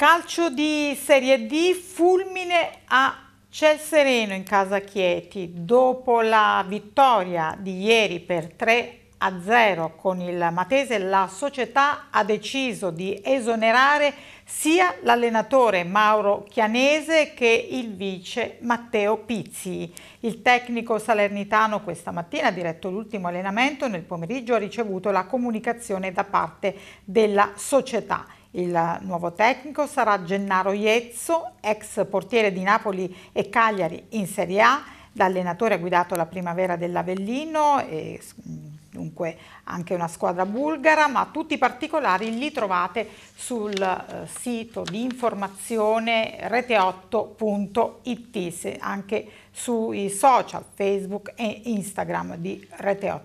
Calcio di Serie D, fulmine a Ciel sereno in casa Chieti dopo la vittoria di ieri per 3 a 0 con il Matese la società ha deciso di esonerare sia l'allenatore Mauro Chianese che il vice Matteo Pizzi. Il tecnico salernitano questa mattina ha diretto l'ultimo allenamento, nel pomeriggio ha ricevuto la comunicazione da parte della società. Il nuovo tecnico sarà Gennaro Iezzo, ex portiere di Napoli e Cagliari in Serie A, da allenatore ha guidato la primavera dell'Avellino e dunque anche una squadra bulgara, ma tutti i particolari li trovate sul eh, sito di informazione rete8.it, anche sui social Facebook e Instagram di Rete8.